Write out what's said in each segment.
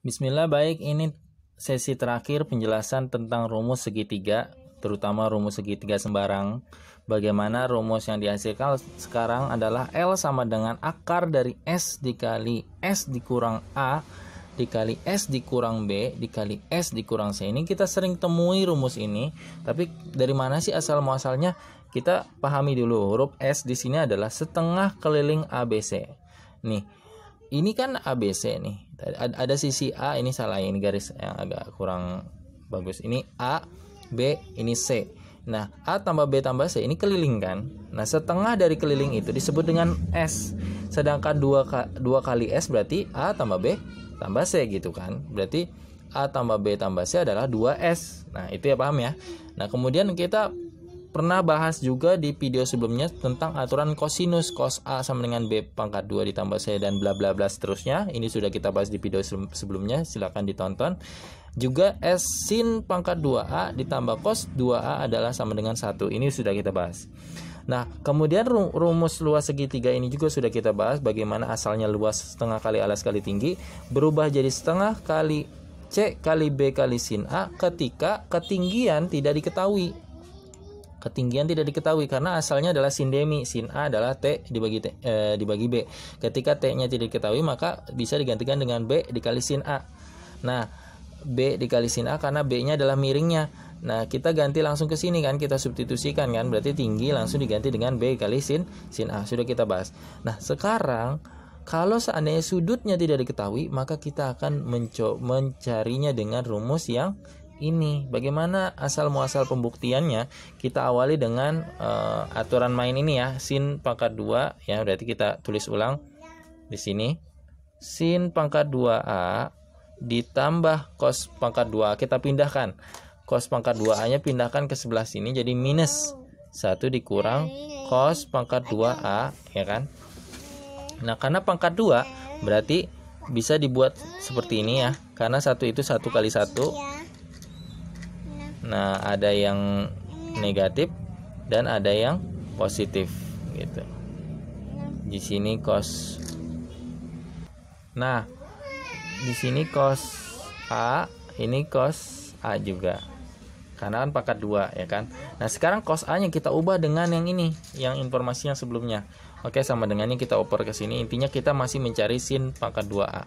Bismillah baik ini sesi terakhir penjelasan tentang rumus segitiga terutama rumus segitiga sembarang bagaimana rumus yang dihasilkan sekarang adalah L sama dengan akar dari S dikali S dikurang A dikali S dikurang B dikali S dikurang C ini kita sering temui rumus ini tapi dari mana sih asal muasalnya kita pahami dulu huruf S di sini adalah setengah keliling ABC nih ini kan ABC nih ada sisi A ini salah ini garis yang agak kurang bagus ini A B ini C nah A tambah B tambah C ini keliling kan nah setengah dari keliling itu disebut dengan S sedangkan dua, dua kali S berarti A tambah B tambah C gitu kan berarti A tambah B tambah C adalah 2S nah itu ya paham ya nah kemudian kita pernah bahas juga di video sebelumnya tentang aturan kosinus cos A sama dengan B pangkat 2 ditambah C dan bla bla bla seterusnya. Ini sudah kita bahas di video sebelumnya, silahkan ditonton. Juga S sin pangkat 2A ditambah cos 2A adalah sama dengan 1. Ini sudah kita bahas. Nah, kemudian rumus luas segitiga ini juga sudah kita bahas bagaimana asalnya luas setengah kali alas kali tinggi berubah jadi setengah kali C kali B kali sin A ketika ketinggian tidak diketahui Ketinggian tidak diketahui karena asalnya adalah sin demi. Sin A adalah T dibagi T, e, dibagi B. Ketika T-nya tidak diketahui maka bisa digantikan dengan B dikali sin A. Nah, B dikali sin A karena B-nya adalah miringnya. Nah, kita ganti langsung ke sini kan, kita substitusikan kan, berarti tinggi langsung diganti dengan B dikali sin sin A. Sudah kita bahas. Nah, sekarang kalau seandainya sudutnya tidak diketahui, maka kita akan mencarinya dengan rumus yang ini. Bagaimana asal muasal pembuktiannya? Kita awali dengan uh, aturan main ini ya, sin pangkat 2 ya, berarti kita tulis ulang di sini. Sin pangkat 2A ditambah cos pangkat 2A kita pindahkan. Cos pangkat 2A-nya pindahkan ke sebelah sini jadi minus 1 dikurang cos pangkat 2A ya kan. Nah, karena pangkat 2 berarti bisa dibuat seperti ini ya. Karena satu itu satu kali satu Nah, ada yang negatif dan ada yang positif gitu. Di sini cos Nah, di sini cos A, ini cos A juga. Karena kan pakat 2 ya kan. Nah, sekarang cos A-nya kita ubah dengan yang ini, yang informasi yang sebelumnya. Oke, sama dengan ini kita oper ke sini. Intinya kita masih mencari sin pangkat 2A.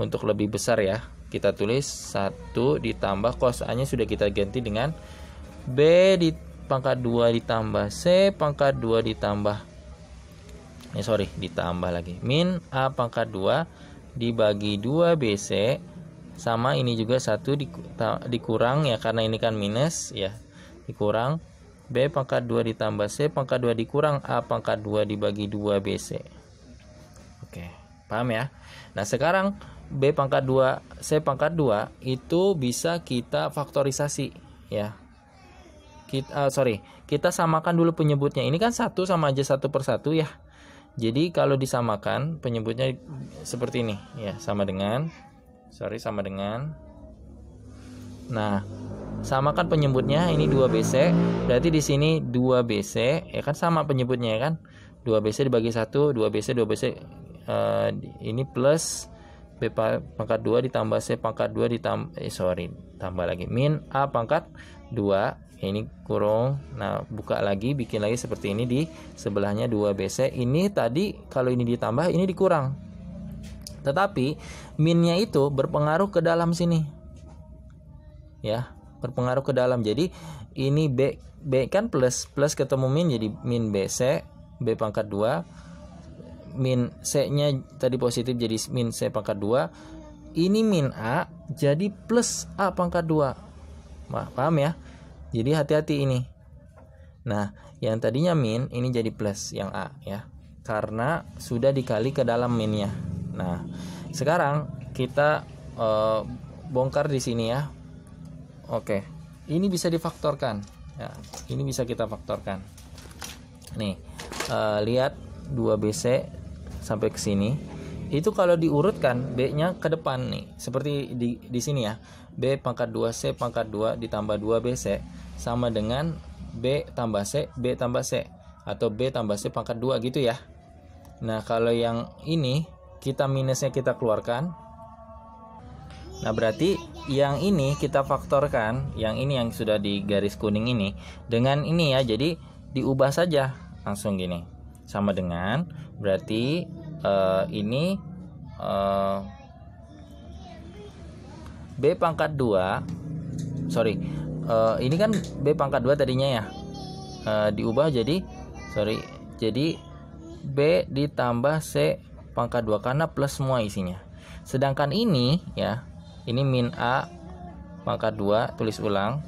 Untuk lebih besar ya, kita tulis 1 ditambah cos A nya sudah kita ganti dengan B di pangkat 2 ditambah C pangkat 2 ditambah eh sorry ditambah lagi min A pangkat 2 dibagi 2 BC sama ini juga satu dikurang ya karena ini kan minus ya dikurang B pangkat 2 ditambah C pangkat 2 dikurang A pangkat 2 dibagi 2 BC oke paham ya nah sekarang B pangkat 2, C pangkat 2 itu bisa kita faktorisasi ya. Kita uh, eh, sorry, kita samakan dulu penyebutnya. Ini kan satu sama aja satu persatu ya. Jadi kalau disamakan penyebutnya seperti ini ya, sama dengan sorry sama dengan Nah, samakan penyebutnya ini 2BC, berarti di sini 2BC ya kan sama penyebutnya ya kan. 2BC dibagi 1, 2BC 2BC uh, ini plus B pangkat 2 ditambah C pangkat 2 ditambah eh, sorry tambah lagi min A pangkat 2 ini kurung nah buka lagi bikin lagi seperti ini di sebelahnya 2BC ini tadi kalau ini ditambah ini dikurang tetapi minnya itu berpengaruh ke dalam sini ya berpengaruh ke dalam jadi ini B B kan plus plus ketemu min jadi min BC B pangkat 2 min C-nya tadi positif jadi min C pangkat 2. Ini min A jadi plus A pangkat 2. Paham ya? Jadi hati-hati ini. Nah, yang tadinya min ini jadi plus yang A ya. Karena sudah dikali ke dalam minnya. Nah, sekarang kita e, bongkar di sini ya. Oke. Ini bisa difaktorkan ya. Ini bisa kita faktorkan. Nih, e, lihat 2BC sampai ke sini itu kalau diurutkan B-nya ke depan nih seperti di di sini ya B pangkat 2 C pangkat 2 ditambah 2 BC sama dengan B tambah C B tambah C atau B tambah C pangkat 2 gitu ya Nah kalau yang ini kita minusnya kita keluarkan Nah berarti yang ini kita faktorkan yang ini yang sudah di garis kuning ini dengan ini ya jadi diubah saja langsung gini sama dengan berarti uh, ini uh, B pangkat 2 sorry uh, ini kan B pangkat 2 tadinya ya uh, diubah jadi sorry jadi B ditambah C pangkat 2 karena plus semua isinya sedangkan ini ya ini min A pangkat 2 tulis ulang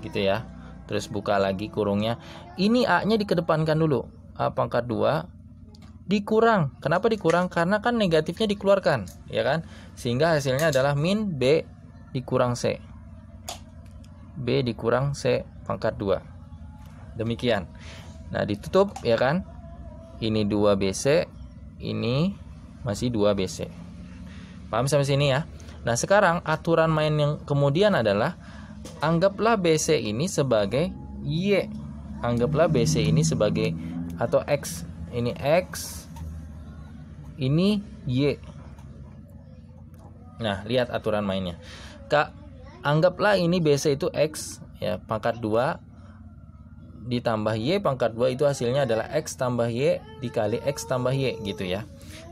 gitu ya terus buka lagi kurungnya ini A nya dikedepankan dulu A pangkat 2 dikurang. Kenapa dikurang? Karena kan negatifnya dikeluarkan, ya kan? Sehingga hasilnya adalah min B dikurang C. B dikurang C pangkat 2. Demikian. Nah, ditutup ya kan? Ini 2BC, ini masih 2BC. Paham sampai sini ya? Nah, sekarang aturan main yang kemudian adalah anggaplah BC ini sebagai Y. Anggaplah BC ini sebagai atau X ini X ini Y nah lihat aturan mainnya Kak anggaplah ini BC itu X ya pangkat 2 ditambah Y pangkat 2 itu hasilnya adalah X tambah Y dikali X tambah Y gitu ya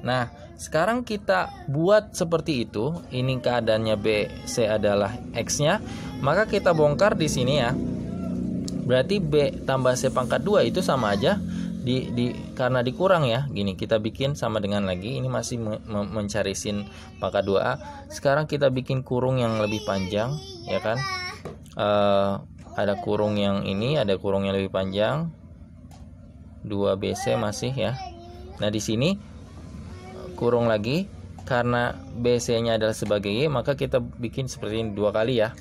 Nah sekarang kita buat seperti itu ini keadaannya BC adalah X nya maka kita bongkar di sini ya Berarti B tambah C pangkat 2 itu sama aja di, di karena dikurang ya gini kita bikin sama dengan lagi ini masih me, me, mencari sin pakai 2a sekarang kita bikin kurung yang lebih panjang ya kan uh, ada kurung yang ini ada kurung yang lebih panjang 2bc masih ya nah di sini kurung lagi karena bc-nya adalah sebagai y maka kita bikin seperti ini dua kali ya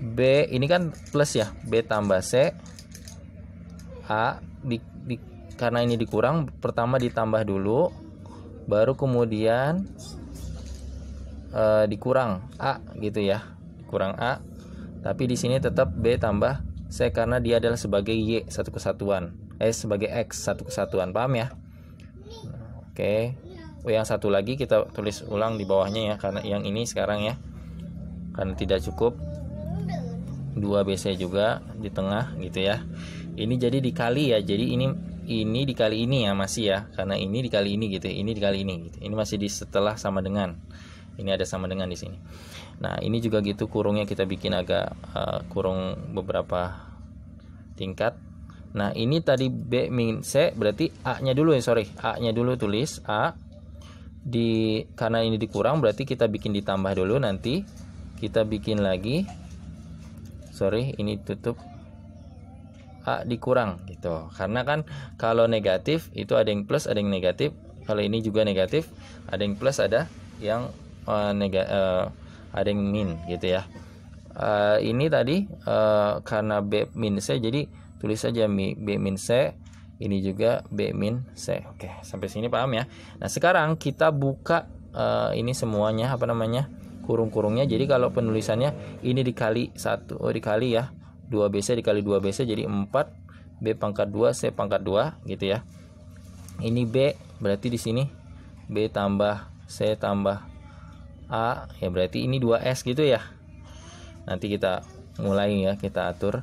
b ini kan plus ya b tambah c a di, di, karena ini dikurang pertama ditambah dulu baru kemudian e, dikurang a gitu ya kurang a tapi di sini tetap b tambah c karena dia adalah sebagai y satu kesatuan eh sebagai x satu kesatuan paham ya oke oh, yang satu lagi kita tulis ulang di bawahnya ya karena yang ini sekarang ya karena tidak cukup 2 bc juga di tengah gitu ya ini jadi dikali ya jadi ini ini di kali ini ya masih ya karena ini di kali ini gitu ya, ini di kali ini gitu. ini masih di setelah sama dengan ini ada sama dengan di sini nah ini juga gitu kurungnya kita bikin agak uh, kurung beberapa tingkat nah ini tadi B min C berarti A nya dulu ya sorry A nya dulu tulis A di karena ini dikurang berarti kita bikin ditambah dulu nanti kita bikin lagi sorry ini tutup A dikurang gitu. Karena kan kalau negatif itu ada yang plus, ada yang negatif. Kalau ini juga negatif, ada yang plus, ada yang uh, nega, uh, ada yang min gitu ya. Uh, ini tadi uh, karena B min C jadi tulis saja B min C ini juga B min C. Oke, sampai sini paham ya. Nah, sekarang kita buka uh, ini semuanya apa namanya? kurung-kurungnya. Jadi kalau penulisannya ini dikali satu oh, dikali ya 2BC dikali 2BC jadi 4 B pangkat 2 C pangkat 2 gitu ya ini B berarti di sini B tambah C tambah A ya berarti ini 2S gitu ya nanti kita mulai ya kita atur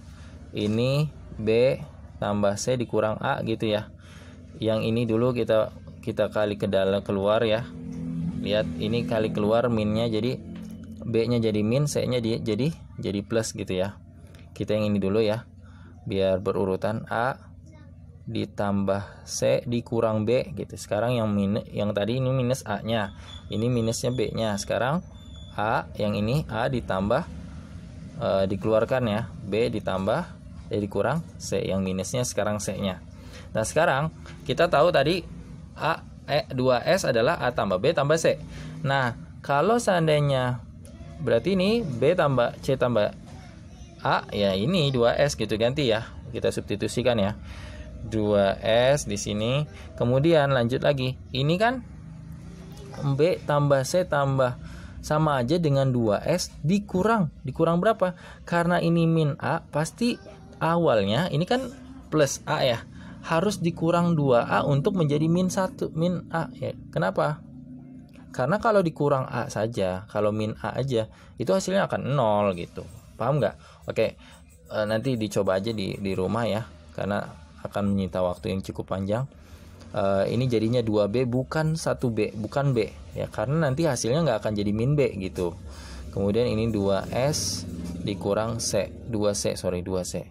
ini B tambah C dikurang A gitu ya yang ini dulu kita kita kali ke dalam keluar ya lihat ini kali keluar minnya jadi B nya jadi min C nya jadi jadi plus gitu ya kita yang ini dulu ya biar berurutan A ditambah C dikurang B gitu sekarang yang minus yang tadi ini minus A nya ini minusnya B nya sekarang A yang ini A ditambah e, dikeluarkan ya B ditambah jadi e kurang C yang minusnya sekarang C nya nah sekarang kita tahu tadi A E 2S adalah A tambah B tambah C nah kalau seandainya berarti ini B tambah C tambah A ya ini 2S gitu ganti ya kita substitusikan ya 2S di sini kemudian lanjut lagi ini kan B tambah C tambah sama aja dengan 2S dikurang dikurang berapa karena ini min A pasti awalnya ini kan plus A ya harus dikurang 2A untuk menjadi min 1 min A ya kenapa karena kalau dikurang A saja kalau min A aja itu hasilnya akan nol gitu paham nggak oke e, nanti dicoba aja di di rumah ya karena akan menyita waktu yang cukup panjang e, ini jadinya 2B bukan 1B bukan B ya karena nanti hasilnya nggak akan jadi min B gitu kemudian ini 2S dikurang C 2C sorry 2C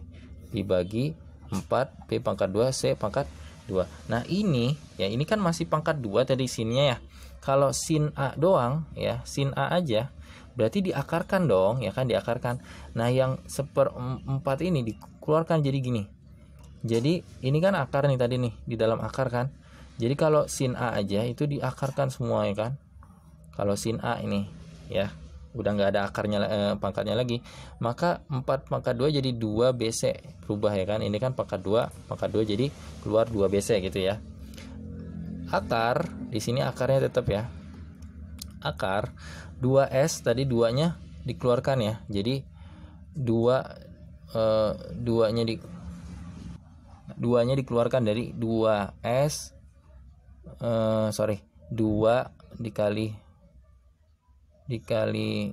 dibagi 4 B pangkat 2 C pangkat 2 nah ini ya ini kan masih pangkat 2 tadi sininya ya kalau sin A doang ya sin A aja berarti diakarkan dong ya kan diakarkan nah yang seperempat ini dikeluarkan jadi gini jadi ini kan akar nih tadi nih di dalam akar kan jadi kalau sin A aja itu diakarkan semua ya kan kalau sin A ini ya udah nggak ada akarnya eh, pangkatnya lagi maka 4 pangkat 2 jadi 2 BC berubah ya kan ini kan pangkat 2 pangkat 2 jadi keluar 2 BC gitu ya akar di sini akarnya tetap ya akar 2S tadi duanya dikeluarkan ya. Jadi dua eh, duanya di duanya dikeluarkan dari 2S eh, sorry 2 dikali dikali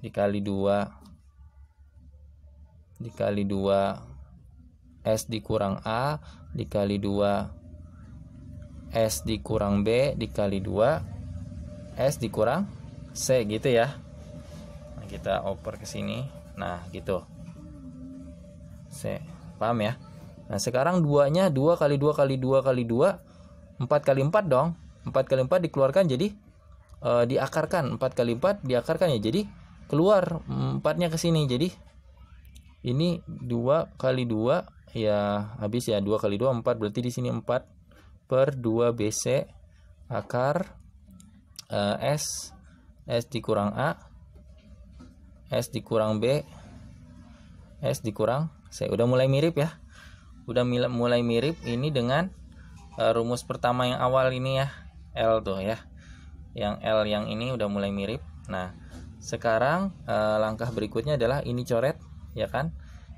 dikali 2 dikali 2 S dikurang A dikali 2 S dikurang B dikali 2 S dikurang C gitu ya nah, kita oper ke sini nah gitu C paham ya nah sekarang duanya dua kali dua kali dua kali dua empat kali empat dong empat kali empat dikeluarkan jadi e, diakarkan empat kali empat diakarkan ya jadi keluar empatnya ke sini jadi ini dua kali dua ya habis ya dua kali dua empat berarti di sini empat per dua BC akar uh, S S dikurang A S dikurang B S dikurang C udah mulai mirip ya udah mulai mirip ini dengan uh, rumus pertama yang awal ini ya L tuh ya yang L yang ini udah mulai mirip nah sekarang uh, langkah berikutnya adalah ini coret ya kan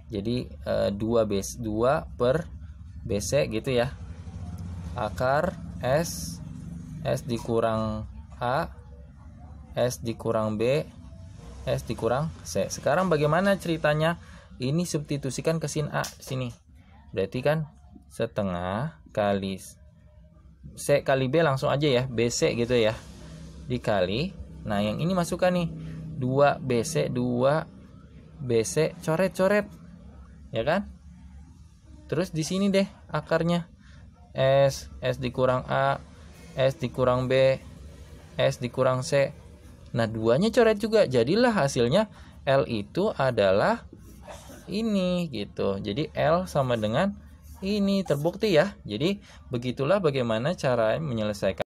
jadi uh, 2 base 2 per BC gitu ya akar S S dikurang A S dikurang B S dikurang C sekarang bagaimana ceritanya ini substitusikan ke sin A sini berarti kan setengah kali C kali B langsung aja ya BC gitu ya dikali nah yang ini masukkan nih 2 BC 2 BC coret-coret ya kan terus di sini deh akarnya S S dikurang A S dikurang B S dikurang C Nah, duanya coret juga. Jadilah hasilnya L itu adalah ini gitu. Jadi L sama dengan ini terbukti ya. Jadi begitulah bagaimana cara menyelesaikan